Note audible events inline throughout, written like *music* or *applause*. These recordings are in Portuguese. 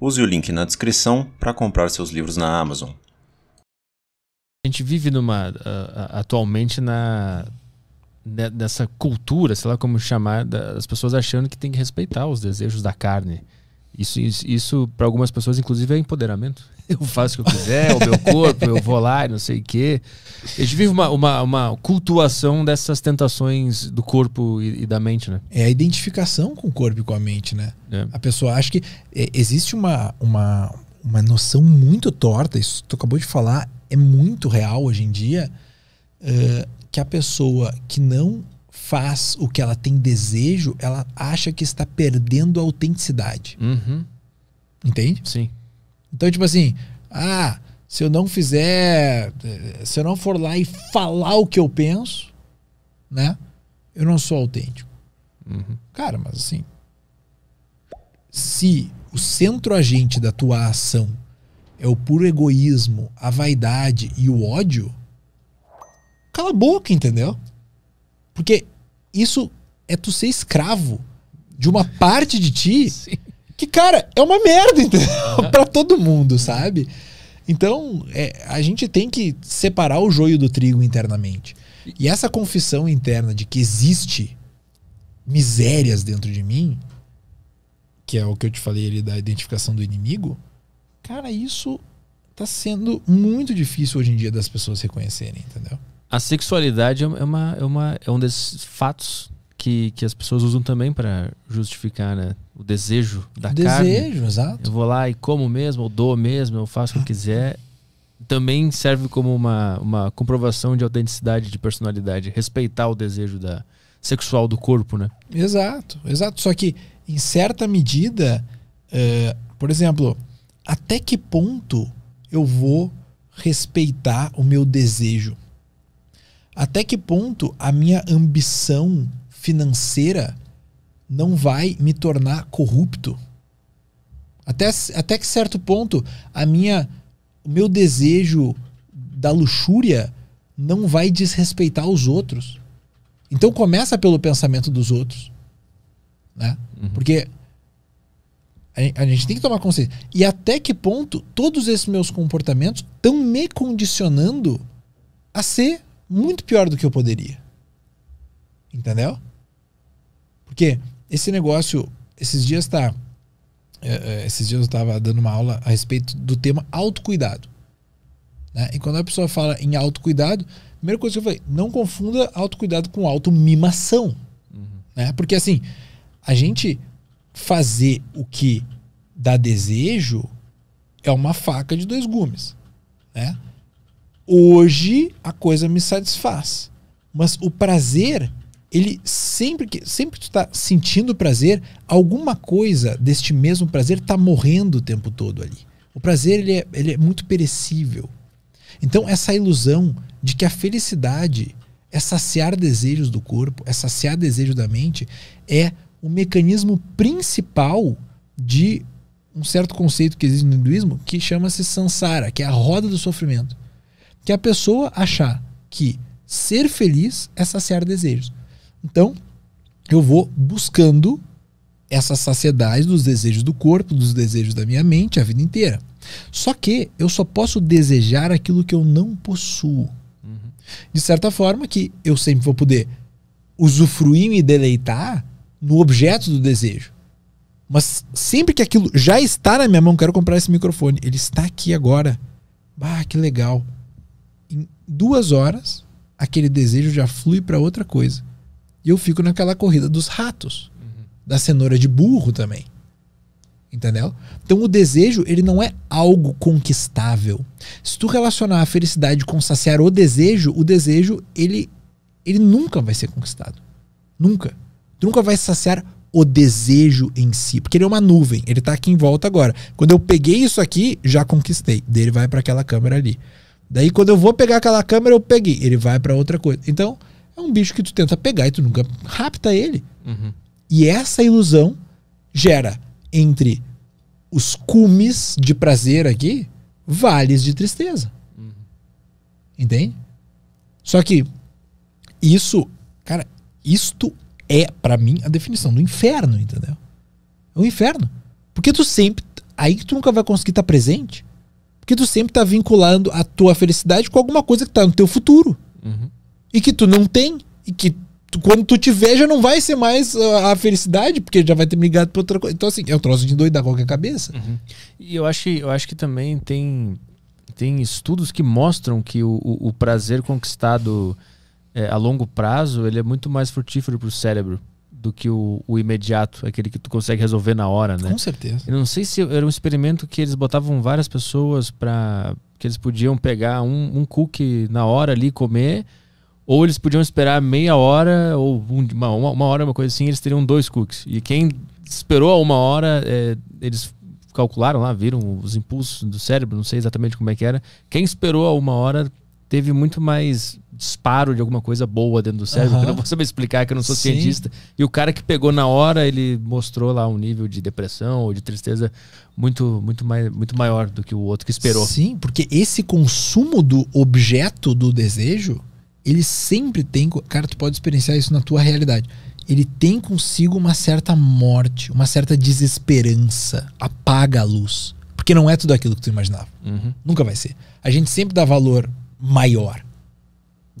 Use o link na descrição para comprar seus livros na Amazon. A gente vive numa uh, atualmente na né, nessa cultura, sei lá como chamar, das pessoas achando que tem que respeitar os desejos da carne. Isso, isso, isso para algumas pessoas, inclusive, é empoderamento. *laughs* Eu faço o que eu quiser, o meu corpo, eu vou lá e não sei o quê. A gente vive uma, uma, uma cultuação dessas tentações do corpo e, e, da mente, né? É a identificação com o corpo e com a mente, né? É. A pessoa acha que é, existe uma, uma, uma noção muito torta, isso que tu acabou de falar, é muito real hoje em dia, uh, que a pessoa que não faz o que ela tem desejo, ela acha que está perdendo a autenticidade. Uhum. Entende? Sim. Então, tipo assim, ah, se eu não fizer, eh, se eu não for lá e falar o que eu penso, né? Eu não sou autêntico. Uhum. Cara, mas assim, se o centro-agente da tua ação é o puro egoísmo, a vaidade e o ódio, cala a boca, entendeu? Porque isso é tu ser escravo de uma parte de ti *laughs* que, cara, é uma merda, Uhum. *laughs* pra todo mundo, sabe? Então, é, a gente tem que separar o joio do trigo internamente. E essa confissão interna de que existe misérias dentro de mim, que é o que eu te falei ali da identificação do inimigo, cara, isso tá sendo muito difícil hoje em dia das pessoas reconhecerem, entendeu? A sexualidade é, é, uma, é, uma, é um desses fatos que, que as pessoas usam também para justificar né? o desejo da o carne. Desejo, exato. Eu vou lá e como mesmo, dou mesmo, eu faço o que quiser. Também serve como uma, uma comprovação de autenticidade de personalidade, respeitar o desejo da sexual do corpo, né? Exato, exato. Só que em certa medida, é, por exemplo, até que ponto eu vou respeitar o meu desejo? Até que ponto a minha ambição financeira não vai me tornar corrupto? Até, até que certo ponto a minha o meu desejo da luxúria não vai desrespeitar os outros. Então começa pelo pensamento dos outros, né? Uhum. Porque a, gente tem que tomar consciência. E até que ponto todos esses meus comportamentos estão me condicionando a ser muito pior do que eu poderia. Entendeu? Porque esse negócio, esses dias tá. É, é, esses dias eu estava dando uma aula a respeito do tema autocuidado. Né? E quando a pessoa fala em autocuidado, a primeira coisa que eu falei, não confunda autocuidado com automimação. Uhum. Né? Porque assim, a gente fazer o que dá desejo é uma faca de dois gumes. Né? hoje a coisa me satisfaz. Mas o prazer, ele sempre que sempre tu tá sentindo prazer, alguma coisa deste mesmo prazer tá morrendo o tempo todo ali. O prazer ele é, ele é muito perecível. Então essa ilusão de que a felicidade é saciar desejos do corpo, é saciar desejo da mente, é o mecanismo principal de um certo conceito que existe no hinduísmo que chama-se samsara, que é a roda do sofrimento que a pessoa achar que ser feliz é saciar desejos. Então, eu vou buscando essa saciedade dos desejos do corpo, dos desejos da minha mente a vida inteira. Só que eu só posso desejar aquilo que eu não possuo. Uhum. De certa forma, que eu sempre vou poder usufruir e deleitar no objeto do desejo. Mas sempre que aquilo já está na minha mão, quero comprar esse microfone, ele está aqui agora. Bah, que legal duas horas, aquele desejo já flui para outra coisa. E eu fico naquela corrida dos ratos, uhum. da cenoura de burro também. Entendeu? Então o desejo, ele não é algo conquistável. Se tu relacionar a felicidade com saciar o desejo, o desejo, ele, ele nunca vai ser conquistado. Nunca. Tu nunca vai saciar o desejo em si, porque ele é uma nuvem, ele tá aqui em volta agora. Quando eu peguei isso aqui, já conquistei. Dele vai para aquela câmera ali. Daí quando eu vou pegar aquela câmera, eu peguei. Ele vai para outra coisa. Então, é um bicho que tu tenta pegar e tu nunca rapta ele. Uhum. E essa ilusão gera entre os cumes de prazer aqui, vales de tristeza. Uhum. Entende? Só que isso, cara, isto é para mim a definição do inferno, entendeu? É o um inferno. Porque tu sempre aí que tu nunca vai conseguir estar tá presente. Porque tu sempre tá vinculando a tua felicidade com alguma coisa que tá no teu futuro. Uhum. E que tu não tem. E que tu, quando tu tiver já não vai ser mais a, ah, a felicidade, porque já vai ter ligado pra outra coisa. Então, assim, é um troço de doida qualquer cabeça. Uhum. E eu acho, eu acho que também tem, tem estudos que mostram que o, o, o prazer conquistado é, a longo prazo ele é muito mais frutífero pro cérebro do que o, o, imediato, aquele que tu consegue resolver na hora, né? Com certeza. Eu não sei se era um experimento que eles botavam várias pessoas para que eles podiam pegar um, um cookie na hora ali comer, ou eles podiam esperar meia hora ou uma, uma, uma hora, uma coisa assim, eles teriam dois cookies. E quem esperou a uma hora, é, eles calcularam lá, viram os impulsos do cérebro, não sei exatamente como é que era. Quem esperou a uma hora teve muito mais disparo de alguma coisa boa dentro do cérebro, uhum. eu não vou saber explicar que eu não sou Sim. cientista. E o cara que pegou na hora, ele mostrou lá um nível de depressão ou de tristeza muito muito mais muito maior do que o outro que esperou. Sim, porque esse consumo do objeto do desejo, ele sempre tem, cara, tu pode experienciar isso na tua realidade. Ele tem consigo uma certa morte, uma certa desesperança, apaga a luz, porque não é tudo aquilo que tu imaginava. Uhum. Nunca vai ser. A gente sempre dá valor maior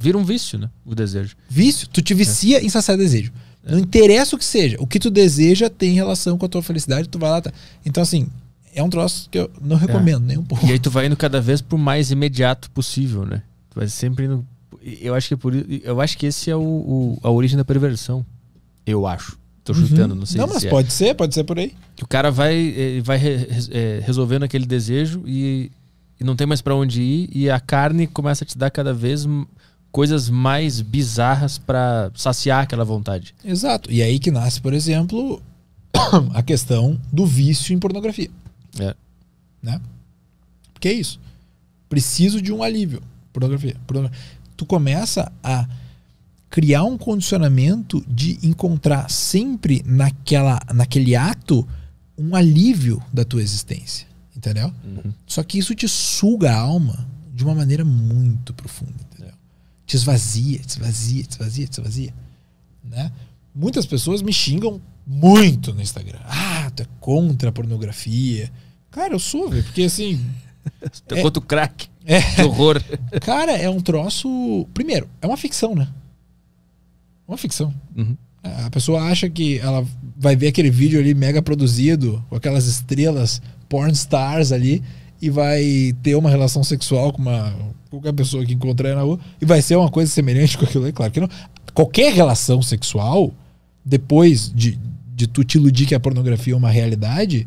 Vira um vício, né? O desejo. Vício? Tu te vicia é. em saciar desejo. É. Não interessa o que seja. O que tu deseja tem relação com a tua felicidade, tu vai lá. Tá. Então, assim, é um troço que eu não é. recomendo é. nem um pouco. E aí tu vai indo cada vez pro mais imediato possível, né? Tu vai sempre indo. Eu acho que é por Eu acho que esse é o, o a origem da perversão. Eu acho. Tô uhum. chutando, uhum. não sei Não, se mas é. pode ser, pode ser por aí. Que o cara vai, eh, vai eh, resolvendo aquele desejo e, e não tem mais para onde ir, e a carne começa a te dar cada vez coisas mais bizarras para saciar aquela vontade. Exato. E aí que nasce, por exemplo, *coughs* a questão do vício em pornografia. É. Né? Porque é isso. Preciso de um alívio. Pornografia. pornografia. Tu começa a criar um condicionamento de encontrar sempre naquela, naquele ato um alívio da tua existência. Entendeu? Uhum. Só que isso te suga a alma de uma maneira muito profunda te esvazia, te esvazia, te esvazia, te esvazia. Né? Muitas pessoas me xingam muito no Instagram. Ah, tu é contra a pornografia. Cara, eu sou, velho, porque assim. *laughs* tu é contra o crack. É. Que horror. *laughs* Cara, é um troço. Primeiro, é uma ficção, né? Uma ficção. Uhum. A pessoa acha que ela vai ver aquele vídeo ali mega produzido, com aquelas estrelas, porn stars ali, e vai ter uma relação sexual com uma, qualquer pessoa que encontrar na rua, e vai ser uma coisa semelhante com aquilo aí, claro que não. Qualquer relação sexual, depois de, de tu te iludir que a pornografia é uma realidade,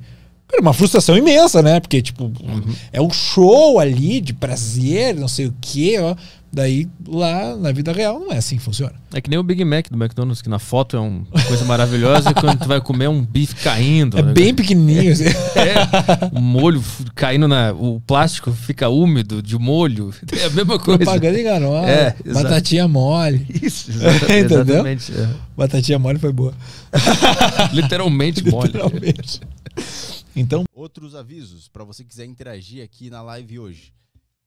é uma frustração imensa, né? Porque, tipo, uhum. é um show ali de prazer, não sei o quê, ó. Daí, lá na vida real, não é assim que funciona. É que nem o Big Mac do McDonald's, que na foto é uma coisa maravilhosa, e quando tu vai comer é um bife caindo. É né? bem pequenininho. Assim. É, o molho caindo na... O plástico fica úmido de molho. É a mesma coisa. Propaganda enganosa. É, batatinha mole. Isso, *laughs* exatamente. Entendeu? É. Batatinha mole foi boa. *laughs* Literalmente mole. Literalmente. Então... Outros avisos, para você quiser interagir aqui na live hoje.